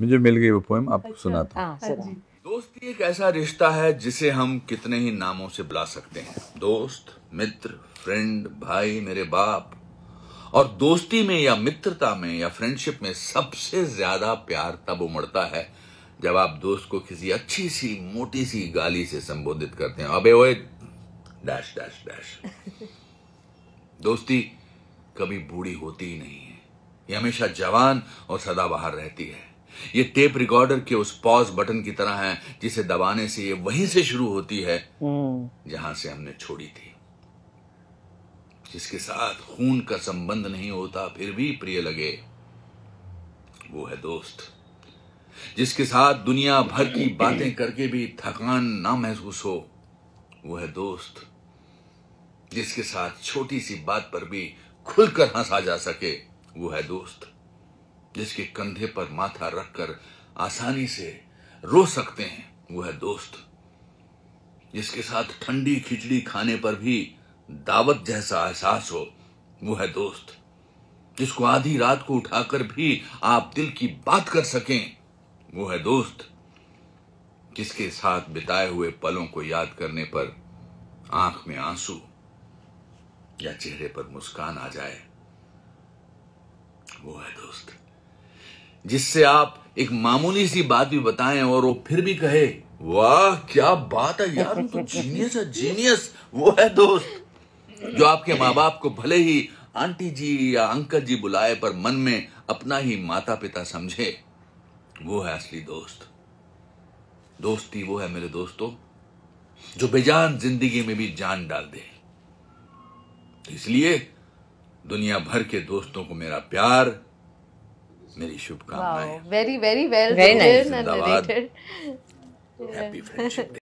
मुझे मिल गई वो पोएम आपको अच्छा। सुनाता हूँ हाँ, हाँ दोस्ती एक ऐसा रिश्ता है जिसे हम कितने ही नामों से बुला सकते हैं दोस्त मित्र फ्रेंड भाई मेरे बाप और दोस्ती में या मित्रता में या फ्रेंडशिप में सबसे ज्यादा प्यार तब उमड़ता है जब आप दोस्त को किसी अच्छी सी मोटी सी गाली से संबोधित करते हैं अबे ओए डैश डैश डैश दोस्ती कभी बूढ़ी होती ही नहीं है ये हमेशा जवान और सदाबहार रहती है ये टेप रिकॉर्डर के उस पॉज बटन की तरह है जिसे दबाने से ये वहीं से शुरू होती है हम्म। जहां से हमने छोड़ी थी जिसके साथ खून का संबंध नहीं होता फिर भी प्रिय लगे वो है दोस्त जिसके साथ दुनिया भर की बातें करके भी थकान ना महसूस हो वो है दोस्त जिसके साथ छोटी सी बात पर भी खुलकर हंसा जा सके वो है दोस्त जिसके कंधे पर माथा रखकर आसानी से रो सकते हैं वह दोस्त जिसके साथ ठंडी खिचड़ी खाने पर भी दावत जैसा एहसास हो वह दोस्त जिसको आधी रात को उठाकर भी आप दिल की बात कर सकें वो है दोस्त जिसके साथ बिताए हुए पलों को याद करने पर आंख में आंसू या चेहरे पर मुस्कान आ जाए वो है दोस्त जिससे आप एक मामूली सी बात भी बताएं और वो फिर भी कहे वाह क्या बात है यार तो जीनियस है जीनियस वो है दोस्त जो आपके माँ बाप को भले ही आंटी जी या अंकल जी बुलाए पर मन में अपना ही माता पिता समझे वो है असली दोस्त दोस्ती वो है मेरे दोस्तों जो बेजान जिंदगी में भी जान डाल दे इसलिए दुनिया भर के दोस्तों को मेरा प्यार मेरी शुभकामनाएं वेरी वेरी वेल जिंदाबाद हैप्पी फ्रेंडशिप